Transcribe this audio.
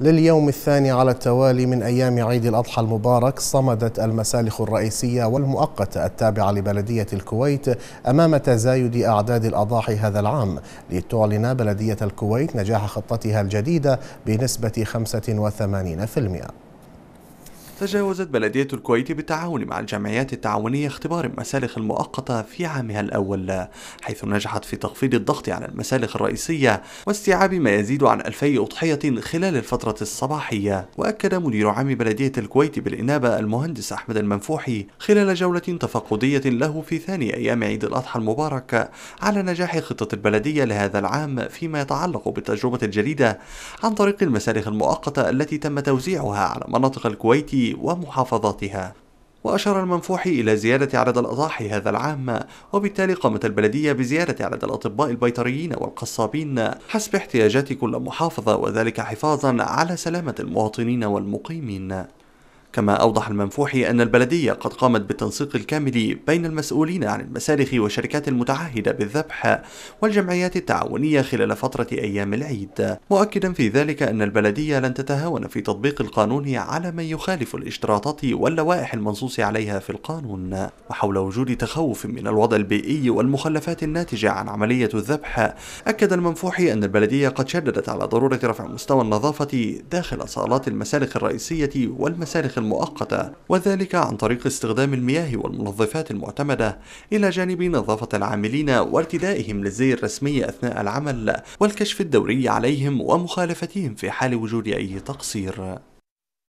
لليوم الثاني على التوالي من أيام عيد الأضحى المبارك صمدت المسالخ الرئيسية والمؤقتة التابعة لبلدية الكويت أمام تزايد أعداد الأضاحي هذا العام لتعلن بلدية الكويت نجاح خطتها الجديدة بنسبة 85% تجاوزت بلدية الكويت بالتعاون مع الجمعيات التعاونية اختبار المسالخ المؤقتة في عامها الأول حيث نجحت في تخفيض الضغط على المسالخ الرئيسية واستيعاب ما يزيد عن 2000 أضحية خلال الفترة الصباحية وأكد مدير عام بلدية الكويت بالإنابة المهندس أحمد المنفوحي خلال جولة تفقدية له في ثاني أيام عيد الأضحى المبارك على نجاح خطة البلدية لهذا العام فيما يتعلق بالتجربة الجديدة عن طريق المسالخ المؤقتة التي تم توزيعها على مناطق الكويت ومحافظاتها وأشار المنفوحي إلى زيادة عدد الأضاحي هذا العام وبالتالي قامت البلدية بزيادة عدد الأطباء البيطريين والقصابين حسب احتياجات كل محافظة وذلك حفاظا على سلامة المواطنين والمقيمين كما أوضح المنفوحي أن البلدية قد قامت بالتنسيق الكامل بين المسؤولين عن المسالخ والشركات المتعهدة بالذبح والجمعيات التعاونية خلال فترة أيام العيد مؤكدا في ذلك أن البلدية لن تتهاون في تطبيق القانون على من يخالف الاشتراطات واللوائح المنصوص عليها في القانون وحول وجود تخوف من الوضع البيئي والمخلفات الناتجة عن عملية الذبح أكد المنفوحي أن البلدية قد شددت على ضرورة رفع مستوى النظافة داخل صالات المسالخ الرئيسية والمسالخ مؤقتة وذلك عن طريق استخدام المياه والمنظفات المعتمدة إلى جانب نظافة العاملين وارتدائهم للزي الرسمي أثناء العمل والكشف الدوري عليهم ومخالفتهم في حال وجود أي تقصير